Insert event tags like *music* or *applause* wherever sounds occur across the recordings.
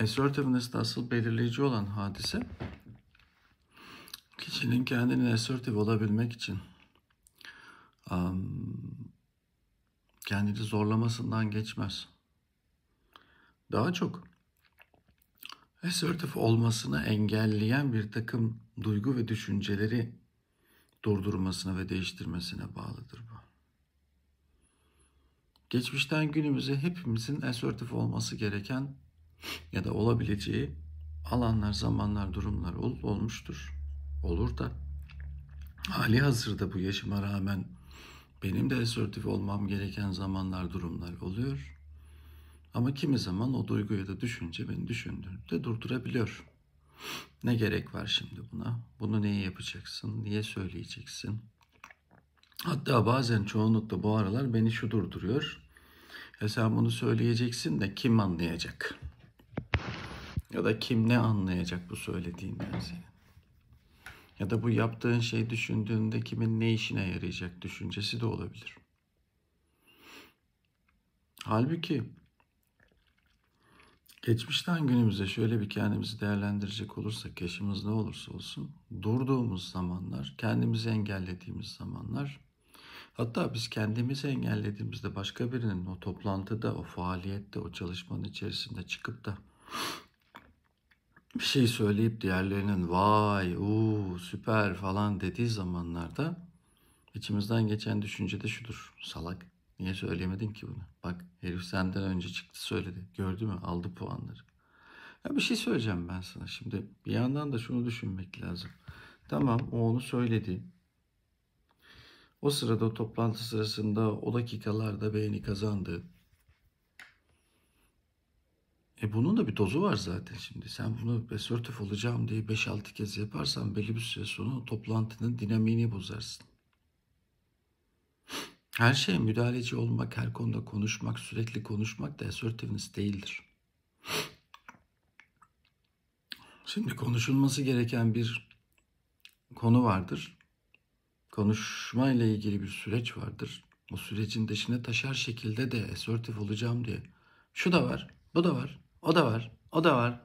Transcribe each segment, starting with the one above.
assertiveness'da asıl belirleyici olan hadise kişinin kendini assertive olabilmek için um, kendini zorlamasından geçmez. Daha çok assertif olmasını engelleyen bir takım duygu ve düşünceleri durdurmasına ve değiştirmesine bağlıdır bu. Geçmişten günümüze hepimizin assertif olması gereken ya da olabileceği alanlar, zamanlar, durumlar ol, olmuştur. Olur da hali hazırda bu yaşıma rağmen benim de esertif olmam gereken zamanlar, durumlar oluyor. Ama kimi zaman o duygu ya da düşünce beni düşündürüp de durdurabiliyor. Ne gerek var şimdi buna? Bunu neye yapacaksın? Niye söyleyeceksin? Hatta bazen çoğunlukla bu aralar beni şu durduruyor. Ya sen bunu söyleyeceksin de kim anlayacak? Ya da kim ne anlayacak bu söylediğinden senin? Ya da bu yaptığın şey düşündüğünde kimin ne işine yarayacak düşüncesi de olabilir. Halbuki geçmişten günümüze şöyle bir kendimizi değerlendirecek olursak yaşımız ne olursa olsun durduğumuz zamanlar, kendimizi engellediğimiz zamanlar Hatta biz kendimizi engellediğimizde başka birinin o toplantıda, o faaliyette, o çalışmanın içerisinde çıkıp da bir şey söyleyip diğerlerinin vay, uuu, süper falan dediği zamanlarda içimizden geçen düşünce de şudur. Salak. Niye söyleyemedin ki bunu? Bak herif senden önce çıktı söyledi. Gördü mü? Aldı puanları. Ya bir şey söyleyeceğim ben sana. Şimdi bir yandan da şunu düşünmek lazım. Tamam o onu söyledi. O sırada o toplantı sırasında o dakikalarda beğeni kazandı. E bunun da bir dozu var zaten şimdi. Sen bunu besörtüf olacağım diye 5-6 kez yaparsan belli bir süre sonra toplantının dinamini bozarsın. Her şey müdahaleci olmak, her konuda konuşmak, sürekli konuşmak da assertiveness değildir. Şimdi konuşulması gereken bir konu vardır. Konuşma ile ilgili bir süreç vardır. O sürecin dışına taşar şekilde de assertif olacağım diye. Şu da var, bu da var. O da var. O da var.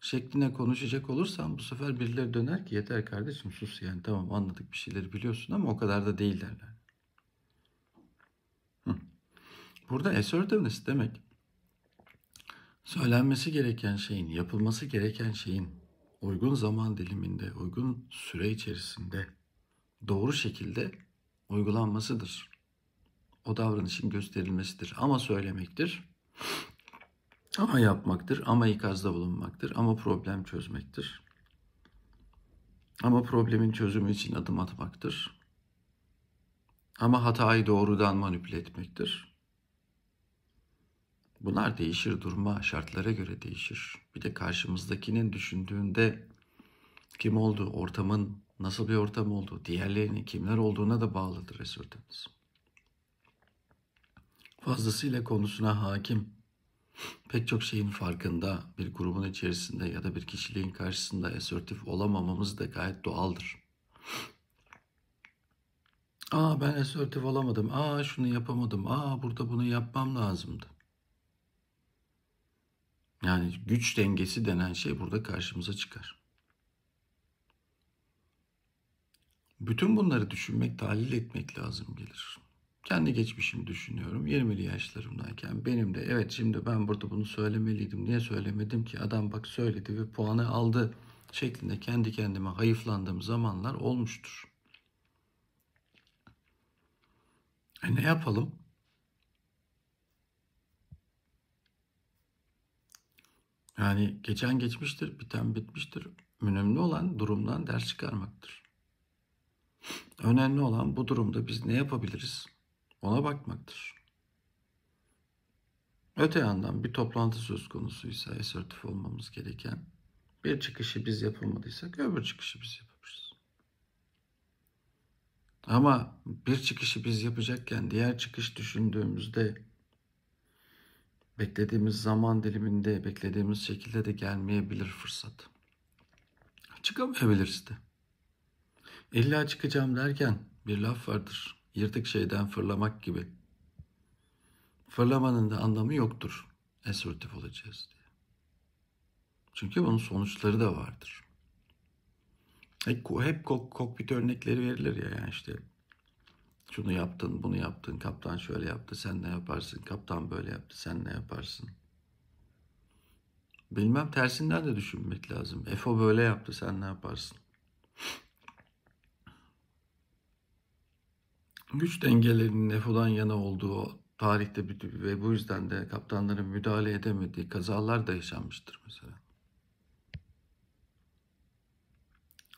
Şekline konuşacak olursam bu sefer birileri döner ki yeter kardeşim sus yani tamam anladık bir şeyleri biliyorsun ama o kadar da değil derler. Burada assertiveness demek söylenmesi gereken şeyin, yapılması gereken şeyin uygun zaman diliminde, uygun süre içerisinde doğru şekilde uygulanmasıdır. O davranışın gösterilmesidir ama söylemektir. Ama yapmaktır, ama ikazda bulunmaktır, ama problem çözmektir. Ama problemin çözümü için adım atmaktır. Ama hatayı doğrudan manipüle etmektir. Bunlar değişir durma, şartlara göre değişir. Bir de karşımızdakinin düşündüğünde kim olduğu, ortamın nasıl bir ortam olduğu, diğerlerinin kimler olduğuna da bağlıdır resulteniz. Fazlasıyla konusuna hakim pek çok şeyin farkında bir grubun içerisinde ya da bir kişiliğin karşısında esertif olamamamız da gayet doğaldır. Aa ben esertif olamadım. Aa şunu yapamadım. Aa burada bunu yapmam lazımdı. Yani güç dengesi denen şey burada karşımıza çıkar. Bütün bunları düşünmek, tahlil etmek lazım gelir kendi geçmişimi düşünüyorum. 20'li yaşlarımdayken benim de evet şimdi ben burada bunu söylemeliydim. Niye söylemedim ki? Adam bak söyledi ve puanı aldı şeklinde kendi kendime hayıflandığım zamanlar olmuştur. E ne yapalım? Yani geçen geçmiştir, biten bitmiştir. Önemli olan durumdan ders çıkarmaktır. Önemli olan bu durumda biz ne yapabiliriz? ona bakmaktır. Öte yandan bir toplantı söz konusuysa esertif olmamız gereken bir çıkışı biz yapamadıysak öbür çıkışı biz yapmışız. Ama bir çıkışı biz yapacakken diğer çıkış düşündüğümüzde beklediğimiz zaman diliminde beklediğimiz şekilde de gelmeyebilir fırsat. Çıkamayabiliriz de. İlla çıkacağım derken bir laf vardır yırtık şeyden fırlamak gibi. Fırlamanın da anlamı yoktur. Esurtif olacağız diye. Çünkü bunun sonuçları da vardır. Hep, hep kok, kokpit örnekleri verilir ya yani işte şunu yaptın, bunu yaptın, kaptan şöyle yaptı, sen ne yaparsın, kaptan böyle yaptı, sen ne yaparsın. Bilmem tersinden de düşünmek lazım. Efo böyle yaptı, sen ne yaparsın. güç dengelerinin NEFO'dan yana olduğu tarihte bir ve bu yüzden de kaptanların müdahale edemediği kazalar da yaşanmıştır mesela.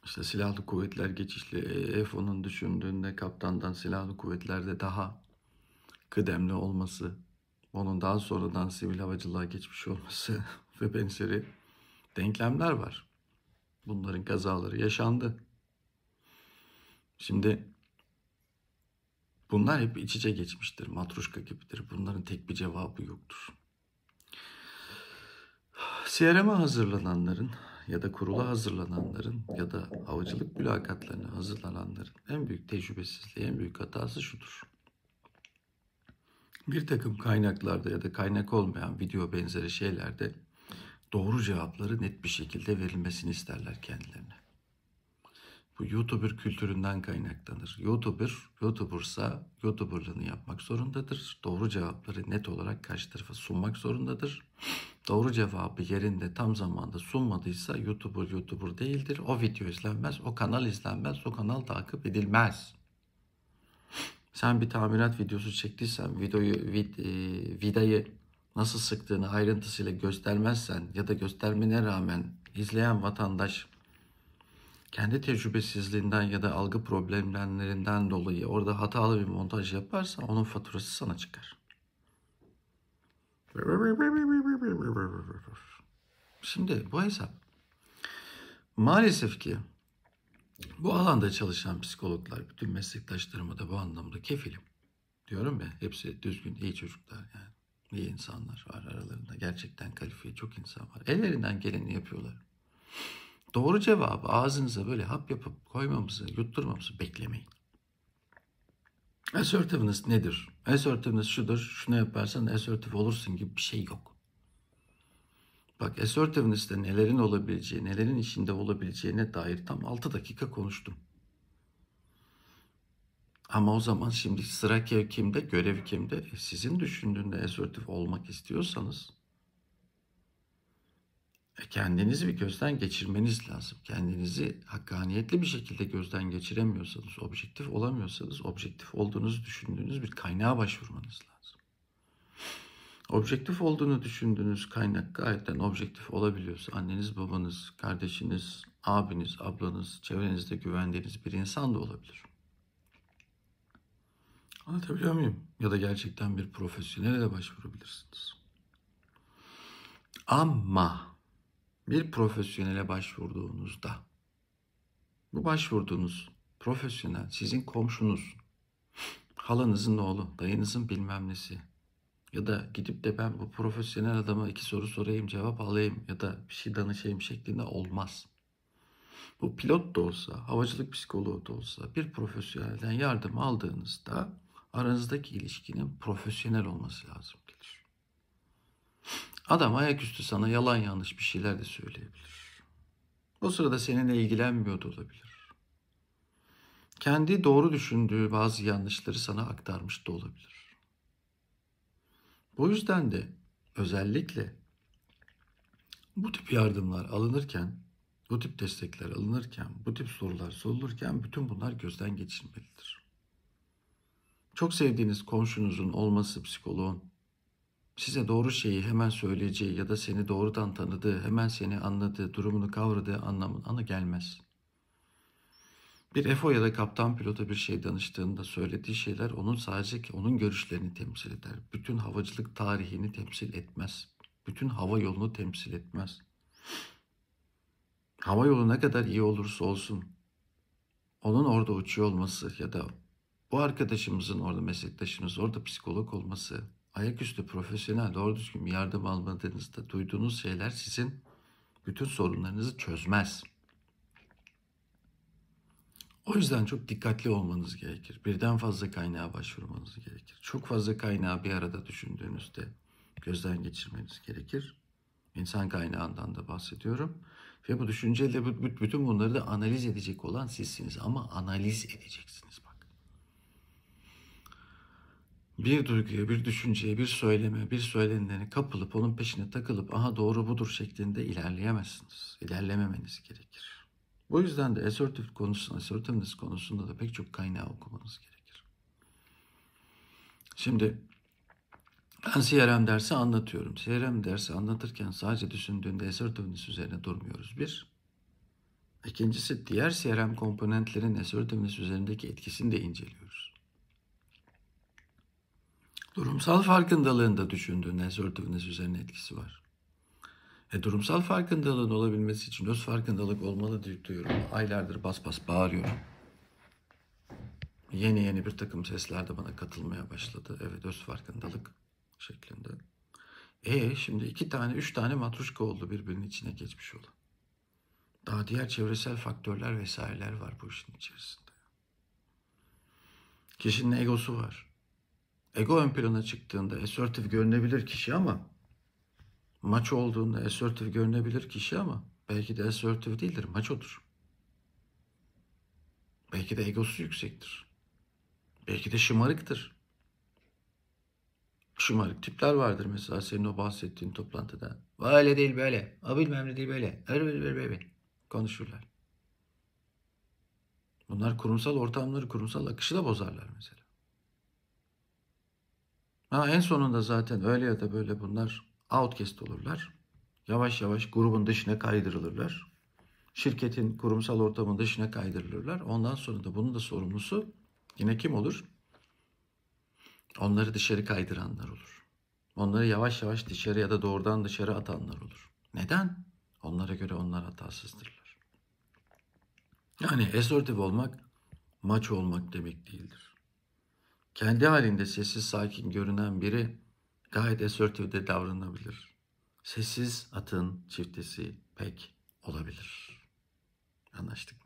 İşte silahlı kuvvetler geçişli EFO'nun düşündüğünde kaptandan silahlı kuvvetlerde daha kıdemli olması, onun daha sonradan sivil havacılığa geçmiş olması *laughs* ve benzeri denklemler var. Bunların kazaları yaşandı. Şimdi Bunlar hep iç içe geçmiştir. Matruşka gibidir. Bunların tek bir cevabı yoktur. CRM'a hazırlananların ya da kurula hazırlananların ya da avcılık mülakatlarına hazırlananların en büyük tecrübesizliği, en büyük hatası şudur. Bir takım kaynaklarda ya da kaynak olmayan video benzeri şeylerde doğru cevapları net bir şekilde verilmesini isterler kendilerine. Bu YouTuber kültüründen kaynaklanır. YouTuber, YouTuber'sa YouTuber'lığını yapmak zorundadır. Doğru cevapları net olarak karşı tarafa sunmak zorundadır. Doğru cevabı yerinde tam zamanda sunmadıysa YouTuber YouTuber değildir. O video izlenmez, o kanal izlenmez, o kanal takip edilmez. Sen bir tamirat videosu çektiysen videoyu vid, e, vidayı nasıl sıktığını ayrıntısıyla göstermezsen ya da göstermene rağmen izleyen vatandaş kendi tecrübesizliğinden ya da algı problemlerinden dolayı orada hatalı bir montaj yaparsa onun faturası sana çıkar. Şimdi bu hesap maalesef ki bu alanda çalışan psikologlar, bütün meslektaşlarıma da bu anlamda kefilim. Diyorum ya hepsi düzgün, iyi çocuklar yani. İyi insanlar var aralarında. Gerçekten kalifiye çok insan var. Ellerinden geleni yapıyorlar doğru cevabı ağzınıza böyle hap yapıp koymamızı, yutturmamızı beklemeyin. Assertiveness nedir? Assertiveness şudur, şunu yaparsan assertif olursun gibi bir şey yok. Bak assertiveness'te nelerin olabileceği, nelerin içinde olabileceğine dair tam 6 dakika konuştum. Ama o zaman şimdi sıra kimde, görev kimde? E, sizin düşündüğünde assertif olmak istiyorsanız e, kendinizi bir gözden geçirmeniz lazım. Kendinizi hakkaniyetli bir şekilde gözden geçiremiyorsanız, objektif olamıyorsanız, objektif olduğunuzu düşündüğünüz bir kaynağa başvurmanız lazım. Objektif olduğunu düşündüğünüz kaynak gayetten objektif olabiliyorsa anneniz, babanız, kardeşiniz, abiniz, ablanız, çevrenizde güvendiğiniz bir insan da olabilir. Anlatabiliyor muyum? Ya da gerçekten bir profesyonele de başvurabilirsiniz. Ama bir profesyonele başvurduğunuzda bu başvurduğunuz profesyonel sizin komşunuz, halanızın oğlu, dayınızın bilmem nesi ya da gidip de ben bu profesyonel adama iki soru sorayım cevap alayım ya da bir şey danışayım şeklinde olmaz. Bu pilot da olsa, havacılık psikoloğu da olsa bir profesyonelden yardım aldığınızda aranızdaki ilişkinin profesyonel olması lazım. Adam ayaküstü sana yalan yanlış bir şeyler de söyleyebilir. O sırada seninle ilgilenmiyor da olabilir. Kendi doğru düşündüğü bazı yanlışları sana aktarmış da olabilir. Bu yüzden de özellikle bu tip yardımlar alınırken, bu tip destekler alınırken, bu tip sorular sorulurken bütün bunlar gözden geçirmelidir. Çok sevdiğiniz komşunuzun olması psikoloğun size doğru şeyi hemen söyleyeceği ya da seni doğrudan tanıdığı, hemen seni anladığı, durumunu kavradığı anlamına gelmez. Bir EFO ya da kaptan pilota bir şey danıştığında söylediği şeyler onun sadece onun görüşlerini temsil eder. Bütün havacılık tarihini temsil etmez. Bütün hava yolunu temsil etmez. Hava yolu ne kadar iyi olursa olsun onun orada uçuyor olması ya da bu arkadaşımızın orada meslektaşımız orada psikolog olması ayaküstü profesyonel doğru düzgün bir yardım almadığınızda duyduğunuz şeyler sizin bütün sorunlarınızı çözmez. O yüzden çok dikkatli olmanız gerekir. Birden fazla kaynağa başvurmanız gerekir. Çok fazla kaynağı bir arada düşündüğünüzde gözden geçirmeniz gerekir. İnsan kaynağından da bahsediyorum. Ve bu düşünceyle bütün bunları da analiz edecek olan sizsiniz. Ama analiz edeceksiniz bir duyguya, bir düşünceye, bir söyleme, bir söylenilene kapılıp onun peşine takılıp aha doğru budur şeklinde ilerleyemezsiniz. İlerlememeniz gerekir. Bu yüzden de assertif konusunda, assertiveness konusunda da pek çok kaynağı okumanız gerekir. Şimdi ben CRM dersi anlatıyorum. CRM dersi anlatırken sadece düşündüğünde assertiveness üzerine durmuyoruz. Bir, İkincisi diğer CRM komponentlerin assertiveness üzerindeki etkisini de inceliyoruz. Durumsal farkındalığında düşündüğün assertiveness üzerine etkisi var. E, durumsal farkındalığın olabilmesi için öz farkındalık olmalı diye diyorum. Aylardır bas bas bağırıyorum. Yeni yeni bir takım sesler de bana katılmaya başladı. Evet öz farkındalık şeklinde. E şimdi iki tane, üç tane matruşka oldu birbirinin içine geçmiş olan. Daha diğer çevresel faktörler vesaireler var bu işin içerisinde. Kişinin egosu var ego ön plana çıktığında esertif görünebilir kişi ama maç olduğunda esertif görünebilir kişi ama belki de esertif değildir, maç odur. Belki de egosu yüksektir. Belki de şımarıktır. Şımarık tipler vardır mesela senin o bahsettiğin toplantıda. böyle değil böyle. O bilmem ne değil böyle. Öyle böyle böyle böyle. Konuşurlar. Bunlar kurumsal ortamları, kurumsal akışı da bozarlar mesela. Ha, en sonunda zaten öyle ya da böyle bunlar outcast olurlar. Yavaş yavaş grubun dışına kaydırılırlar. Şirketin kurumsal ortamın dışına kaydırılırlar. Ondan sonra da bunun da sorumlusu yine kim olur? Onları dışarı kaydıranlar olur. Onları yavaş yavaş dışarı ya da doğrudan dışarı atanlar olur. Neden? Onlara göre onlar hatasızdırlar. Yani esortif olmak maç olmak demek değildir. Kendi halinde sessiz sakin görünen biri gayet esörtüde davranabilir. Sessiz atın çiftesi pek olabilir. Anlaştık mı?